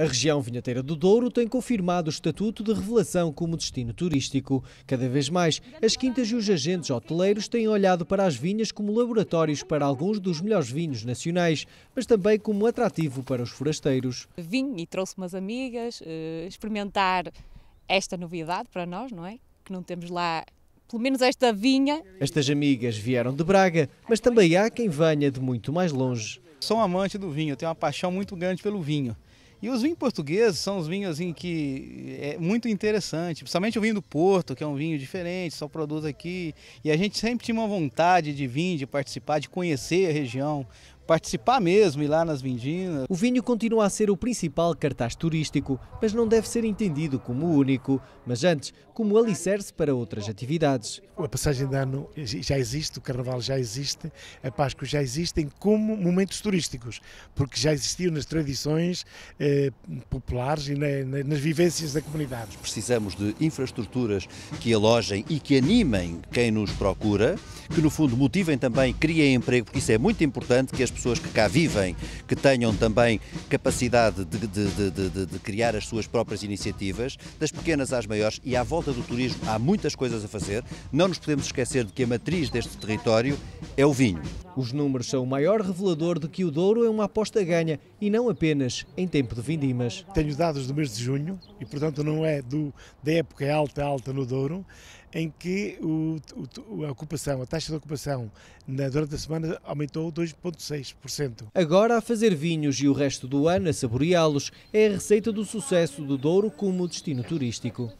A região vinheteira do Douro tem confirmado o estatuto de revelação como destino turístico. Cada vez mais, as quintas e os agentes hoteleiros têm olhado para as vinhas como laboratórios para alguns dos melhores vinhos nacionais, mas também como atrativo para os forasteiros. Vim e trouxe umas amigas eh, experimentar esta novidade para nós, não é? Que não temos lá pelo menos esta vinha. Estas amigas vieram de Braga, mas também há quem venha de muito mais longe. Sou um amante do vinho, tenho uma paixão muito grande pelo vinho. E os vinhos portugueses são os vinhos assim, que é muito interessante, principalmente o vinho do Porto, que é um vinho diferente, só produz aqui. E a gente sempre tinha uma vontade de vir, de participar, de conhecer a região, participar mesmo, ir lá nas vindinas. O vinho continua a ser o principal cartaz turístico, mas não deve ser entendido como único, mas antes como alicerce para outras atividades. A passagem de ano já existe, o carnaval já existe, a Páscoa já existem como momentos turísticos, porque já existiam nas tradições eh, populares e na, na, nas vivências da comunidade. Precisamos de infraestruturas que alojem e que animem quem nos procura, que no fundo motivem também, criem emprego, porque isso é muito importante que as pessoas que cá vivem, que tenham também capacidade de, de, de, de, criar as suas próprias iniciativas, das pequenas às maiores, e à volta do turismo há muitas coisas a fazer. Não nos podemos esquecer de que a matriz deste território é o vinho. Os números são o maior revelador de que o Douro é uma aposta ganha e não apenas em tempo de vindimas. Tenho dados do mês de junho e, portanto, não é do, da época alta, alta no Douro, em que o, o, a ocupação, a taxa de ocupação na, durante a semana aumentou 2,6%. Agora, a fazer vinhos e o resto do ano a saboreá-los é a receita do sucesso do Douro como destino turístico.